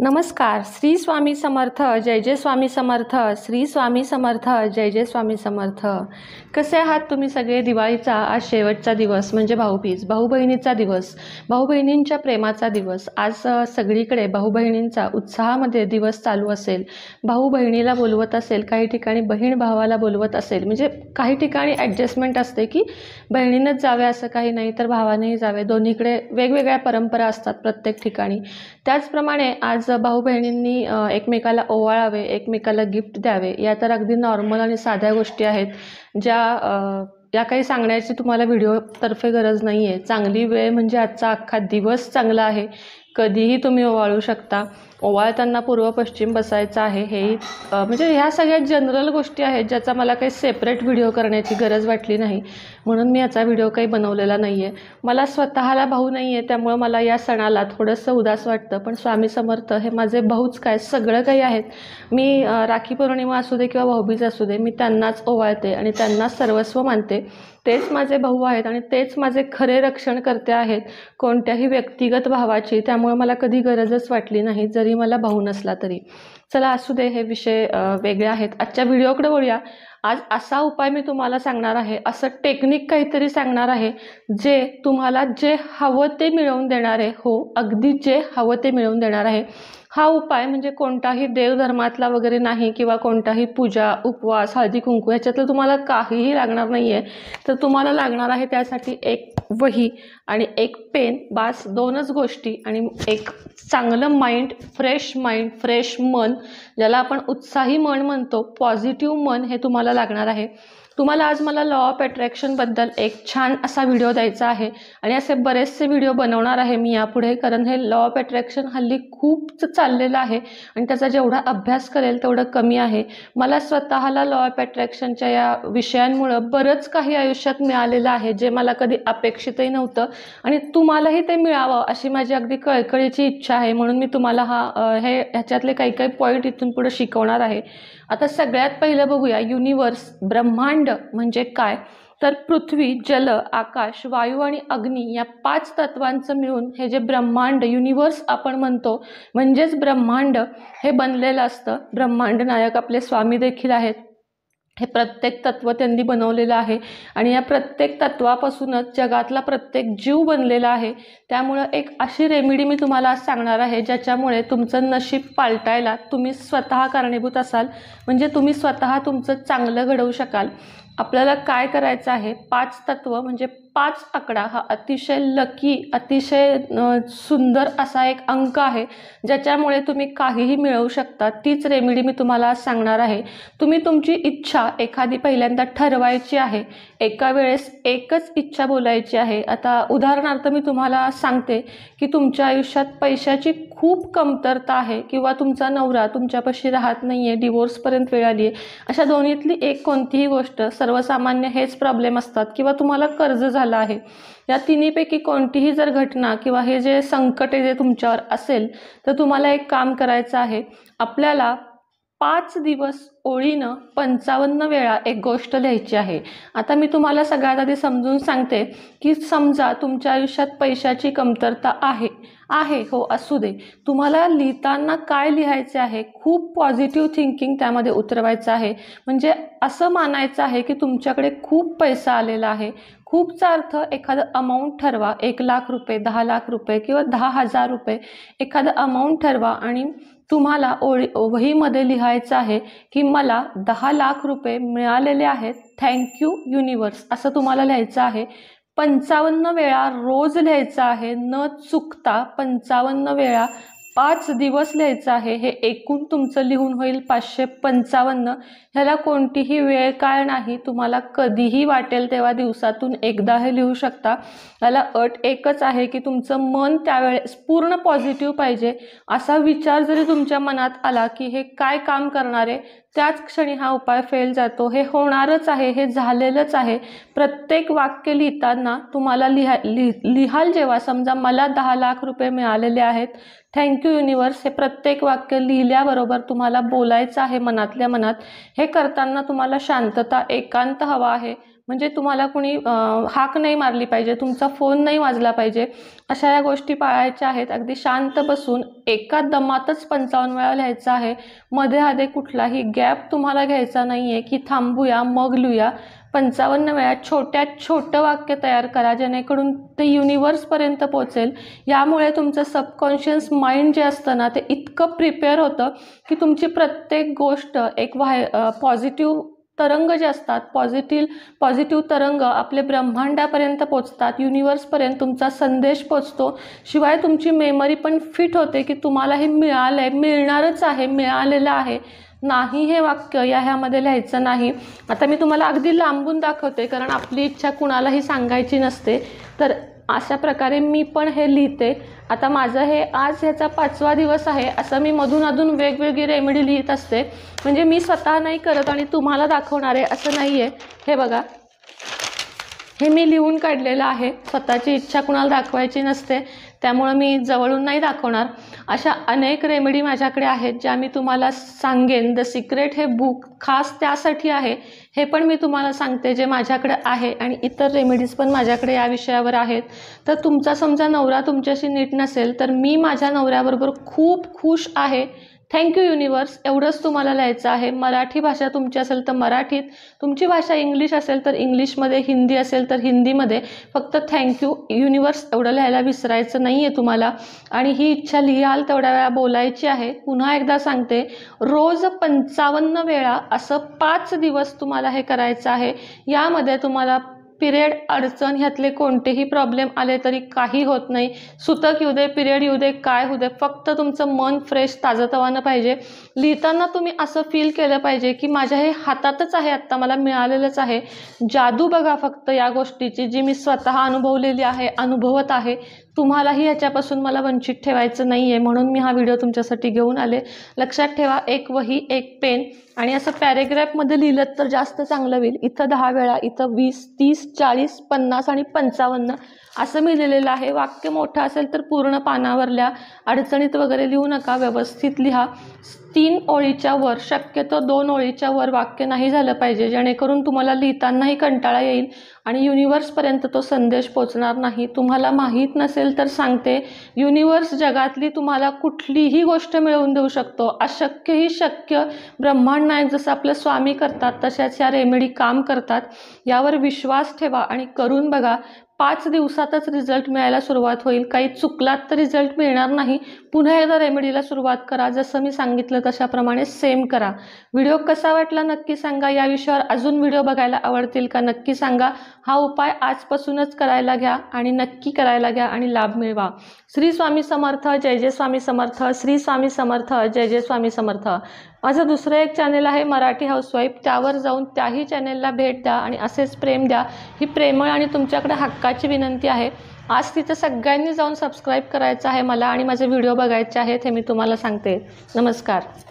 नमस्कार श्री स्वामी समर्थ जय जय स्वामी समर्थ श्री स्वामी समर्थ जय जय स्वामी समर्थ कसे आहात तुम्ही सगळे दिवाळीचा आज शेवटचा दिवस म्हणजे भाऊबीज भाऊ बहिणीचा दिवस भाऊ बहिणींच्या प्रेमाचा दिवस आज सगळीकडे भाऊ बहिणींचा उत्साहामध्ये दिवस चालू असेल भाऊ बहिणीला बोलवत असेल काही ठिकाणी बहीण भावाला बोलवत असेल म्हणजे काही ठिकाणी ॲडजस्टमेंट असते की बहिणीनंच जावे असं काही नाही तर भावानेही जावे दोन्हीकडे वेगवेगळ्या परंपरा असतात प्रत्येक ठिकाणी त्याचप्रमाणे आज असं भाऊ बहिणींनी एकमेकाला ओवाळावे एकमेकाला गिफ्ट द्यावे या तर अगदी नॉर्मल आणि साध्या गोष्टी आहेत ज्या या काही सांगण्याची तुम्हाला व्हिडिओतर्फे गरज नाही आहे चांगली वेळ म्हणजे आजचा अख्खा दिवस चांगला आहे कधीही तुम्ही ओवाळू शकता ओवाळताना पूर्व पश्चिम बसायचं आहे हेही म्हणजे ह्या सगळ्या जनरल गोष्टी आहेत ज्याचा मला काही सेपरेट व्हिडिओ करण्याची गरज वाटली नाही म्हणून मी याचा व्हिडिओ काही बनवलेला नाही आहे मला स्वतःला भाऊ नाही आहे त्यामुळं मला या सणाला थोडंसं उदास वाटतं पण स्वामी समर्थ हे माझे भाऊच काय सगळं काही आहेत मी राखी पौर्णिमा असू दे किंवा भाऊबीज असू दे मी त्यांनाच ओवाळते आणि त्यांनाच सर्वस्व मानते तेच माझे भाऊ आहेत आणि तेच माझे खरे रक्षण करते आहेत कोणत्याही व्यक्तिगत भावाची त्यामुळे मला कधी गरजच वाटली नाही जरी जरी मला भाऊ नसला तरी चला असू दे हे विषय वेगळे आहेत आजच्या व्हिडिओकडे वळूया आज असा उपाय मी तुम्हाला सांगणार आहे असं टेक्निक काहीतरी सांगणार आहे जे तुम्हाला जे हवं ते मिळवून देणार आहे हो अगदी जे हवं ते मिळवून देणार आहे हा उपाय म्हणजे कोणताही देवधर्मातला वगैरे नाही किंवा कोणताही पूजा उपवास हळदी कुंकू ह्याच्यातलं तुम्हाला काहीही लागणार नाही आहे तर तुम्हाला लागणार आहे त्यासाठी एक वही आणि एक पेन बास दोनच गोष्टी आणि एक चांगलं माइंड फ्रेश माइंड फ्रेश मन ज्याला आपण उत्साही मन म्हणतो पॉझिटिव्ह मन हे तुम्हाला लागणार आहे तुम्हाला आज मला लॉ ऑफ अट्रॅक्शनबद्दल एक छान असा व्हिडिओ द्यायचा आहे आणि असे बरेचसे व्हिडिओ बनवणार आहे मी यापुढे कारण हे लॉ ऑफ अट्रॅक्शन हल्ली खूपच चाललेलं आहे आणि त्याचा जेवढा अभ्यास करेल तेवढं कमी आहे मला स्वतःला लॉ ऑफ अट्रॅक्शनच्या या विषयांमुळं बरंच काही आयुष्यात मिळालेलं आहे जे मला कधी अपेक्षितही नव्हतं आणि तुम्हालाही ते मिळावं अशी माझी अगदी कळकळीची इच्छा आहे म्हणून मी तुम्हाला हा हे ह्याच्यातले काही काही पॉईंट इथून इथून पुढे शिकवणार आहे आता सगळ्यात पहिलं बघूया युनिवर्स ब्रह्मांड म्हणजे काय तर पृथ्वी जल आकाश वायू आणि अग्नी या पाच तत्वांचं मिळून हे जे ब्रह्मांड युनिवर्स आपण म्हणतो म्हणजेच ब्रह्मांड हे बनलेलं असतं ब्रह्मांड नायक आपले स्वामी देखील आहेत हे प्रत्येक तत्व त्यांनी बनवलेलं आहे आणि या प्रत्येक तत्वापासूनच जगातला प्रत्येक जीव बनलेला आहे त्यामुळं एक अशी रेमिडी मी तुम्हाला आज सांगणार आहे ज्याच्यामुळे तुमचं नशीब पालटायला तुम्ही स्वतः कारणीभूत असाल म्हणजे तुम्ही स्वतः तुमचं चांगलं घडवू शकाल आपल्याला काय करायचं आहे पाच तत्व म्हणजे पाच आकडा हा अतिशय लकी अतिशय सुंदर असा एक अंक आहे ज्याच्यामुळे तुम्ही काहीही मिळवू शकता तीच रेमिडी मी तुम्हाला आज सांगणार आहे तुम्ही तुमची इच्छा एखादी पहिल्यांदा ठरवायची आहे एका वेळेस एकच इच्छा बोलायची आहे आता उदाहरणार्थ मी तुम्हाला सांगते की तुमच्या आयुष्यात पैशाची खूप कमतरता आहे किंवा तुमचा नवरा तुमच्यापाशी राहत नाही आहे डिवोर्सपर्यंत वेळ आली आहे अशा दोन्हीतली एक कोणतीही गोष्ट सर्वसामान्य हेच प्रॉब्लेम असतात किंवा तुम्हाला कर्ज झालं आहे या तिन्हीपैकी कोणतीही जर घटना किंवा हे जे संकट जे तुमच्यावर असेल तर तुम्हाला एक काम करायचं आहे आपल्याला पाच दिवस ओळीनं पंचावन्न वेळा एक गोष्ट लिहायची आहे आता मी तुम्हाला सगळ्यात आधी समजून सांगते की समजा तुमच्या आयुष्यात पैशाची कमतरता आहे आहे हो असू दे तुम्हाला लिहिताना काय लिहायचे आहे खूप पॉझिटिव्ह थिंकिंग त्यामध्ये उतरवायचं आहे म्हणजे असं मानायचं आहे की तुमच्याकडे खूप पैसा आलेला आहे खूपचा अर्थ एखादं अमाऊंट ठरवा एक लाख रुपये दहा लाख रुपये किंवा दहा हजार रुपये एखादं अमाऊंट ठरवा आणि तुम्हाला ओळी वहीमध्ये लिहायचं आहे की मला दहा लाख रुपये मिळालेले आहेत थँक्यू युनिवर्स असं तुम्हाला लिहायचं आहे पंचावन्न वेळा रोज लिहायचं आहे न चुकता पंचावन्न वेळा पाच दिवस लिहायचं आहे हे एकूण तुमचं लिहून होईल पाचशे पंचावन्न ह्याला कोणतीही वेळ काळ नाही तुम्हाला कधीही वाटेल तेव्हा दिवसातून एकदा हे लिहू शकता याला अट एकच आहे की तुमचं मन त्यावेळेस पूर्ण पॉझिटिव्ह पाहिजे असा विचार जरी तुमच्या मनात आला की हे काय काम करणारे त्याच क्षणी हा उपाय फेल जातो हे होणारच आहे हे झालेलंच आहे प्रत्येक वाक्य लिहिताना तुम्हाला लिहा लि लिहाल जेव्हा समजा मला दहा लाख रुपये मिळालेले आहेत थँक्यू युनिवर्स हे प्रत्येक वाक्य लिहिल्याबरोबर तुम्हाला बोलायचं आहे मनातल्या मनात हे करताना तुम्हाला शांतता एकांत हवा आहे म्हणजे तुम्हाला कुणी हाक नाही मारली पाहिजे तुमचा फोन नाही वाजला पाहिजे अशा या गोष्टी पाळायच्या आहेत अगदी शांत बसून एका दमातच पंचावन्न वेळा लिहायचं आहे मध्ये आधे कुठलाही गॅप तुम्हाला घ्यायचा नाही आहे की थांबूया मग लिहूया पंचावन्न वेळा छोट्यात छोटं वाक्य तयार करा जेणेकरून ते युनिवर्सपर्यंत पोचेल यामुळे तुमचं सबकॉन्शियस माइंड जे असतं ना ते इतकं प्रिपेअर होतं की तुमची प्रत्येक गोष्ट एक व्हाय पॉझिटिव्ह तरंग जे असतात पॉझिटिव्ह पॉझिटिव्ह तरंग आपले ब्रह्मांडापर्यंत पोचतात युनिवर्सपर्यंत तुमचा संदेश पोचतो शिवाय तुमची मेमरी पण फिट होते की तुम्हाला हे मिळालं आहे मिळणारच आहे मिळालेलं आहे नाही हे वाक्य या ह्यामध्ये लिहायचं नाही आता मी तुम्हाला अगदी लांबून दाखवते कारण आपली इच्छा कुणालाही सांगायची नसते तर अशा प्रकारे मी पण हे लिहिते आता माझं हे आज ह्याचा पाचवा दिवस आहे असं मी मधून अधून वेगवेगळी रेमेडी लिहित असते म्हणजे मी स्वतः नाही करत आणि तुम्हाला दाखवणार आहे असं नाही आहे हे बघा हे मी लिहून काढलेलं आहे स्वतःची इच्छा कुणाला दाखवायची नसते त्यामुळं मी जवळून नाही दाखवणार अशा अनेक रेमेडी माझ्याकडे आहेत ज्या मी तुम्हाला सांगेन द सिक्रेट हे बुक खास त्यासाठी आहे हे पण मी तुम्हाला सांगते जे माझ्याकडे आहे आणि इतर रेमेडीज पण माझ्याकडे या विषयावर आहेत तर तुमचा समजा नवरा तुमच्याशी नीट नसेल तर मी माझ्या नवऱ्याबरोबर खूप खुश आहे थँक्यू युनिवर्स एवढंच तुम्हाला लिहायचं आहे मराठी भाषा तुमची असेल तर मराठीत तुमची भाषा इंग्लिश असेल तर इंग्लिशमध्ये हिंदी असेल तर हिंदीमध्ये फक्त थँक्यू युनिवर्स एवढं लिहायला विसरायचं नाही आहे तुम्हाला आणि ही इच्छा लिहाल तेवढ्या वेळा बोलायची आहे पुन्हा एकदा सांगते रोज पंचावन्न वेळा असं पाच दिवस तुम्हाला हे करायचं आहे यामध्ये तुम्हाला पिरियड अडचण ह्यातले कोणतेही प्रॉब्लेम आले तरी काही होत नाही सुतक येऊ दे पिरियड येऊ दे काय होऊ दे फक्त तुमचं मन फ्रेश ताजंतवानं पाहिजे लिहिताना तुम्ही असं फील केलं पाहिजे की माझ्या हे हातातच आहे आत्ता मला मिळालेलंच आहे जादू बघा फक्त या गोष्टीची जी मी स्वतः अनुभवलेली आहे अनुभवत आहे तुम्हालाही ह्याच्यापासून मला वंचित ठेवायचं नाही आहे म्हणून मी हा व्हिडिओ तुमच्यासाठी घेऊन आले लक्षात ठेवा एक वही एक पेन आणि असं पॅरेग्राफमध्ये लिहिलं तर जास्त चांगलं होईल इथं दहा वेळा इथं वीस तीस चाळीस पन्नास आणि पंचावन्न असं मी लिहिलेलं आहे वाक्य मोठं असेल तर पूर्ण पानावर लिहा अडचणीत वगैरे लिहू नका व्यवस्थित लिहा तीन ओळीच्या वर शक्यतो दोन ओळीच्या वर वाक्य नाही झालं पाहिजे जेणेकरून तुम्हाला लिहितानाही कंटाळा येईल आणि युनिवर्सपर्यंत तो संदेश पोचणार नाही तुम्हाला माहीत नसेल तर सांगते युनिवर्स जगातली तुम्हाला कुठलीही गोष्ट मिळवून देऊ शकतो अशक्य ही शक्य ब्रह्मांड नायक जसं आपलं स्वामी करतात तशाच या रेमेडी काम करतात यावर विश्वास ठेवा आणि करून बघा पाच दिवसातच रिझल्ट मिळायला सुरुवात होईल काही चुकलात तर रिझल्ट मिळणार नाही पुन्हा एकदा रेमेडीला सुरुवात करा जसं मी सांगितलं तशाप्रमाणे सेम करा व्हिडिओ कसा वाटला नक्की सांगा या विषयावर अजून व्हिडिओ बघायला आवडतील का नक्की सांगा हा उपाय आजपासूनच करायला घ्या आणि नक्की करायला घ्या आणि लाभ मिळवा श्री स्वामी समर्थ जय जय स्वामी समर्थ श्री स्वामी समर्थ जय जय स्वामी समर्थ माझं दुसरं एक चॅनेल आहे मराठी हाऊसवाईफ त्यावर जाऊन त्याही चॅनेलला भेट द्या आणि असेच प्रेम द्या ही प्रेमळ आणि तुमच्याकडे हक्काची विनंती आहे आज तिथं सगळ्यांनी जाऊन सबस्क्राईब करायचं आहे मला आणि माझे व्हिडिओ बघायचे आहेत हे मी तुम्हाला सांगते नमस्कार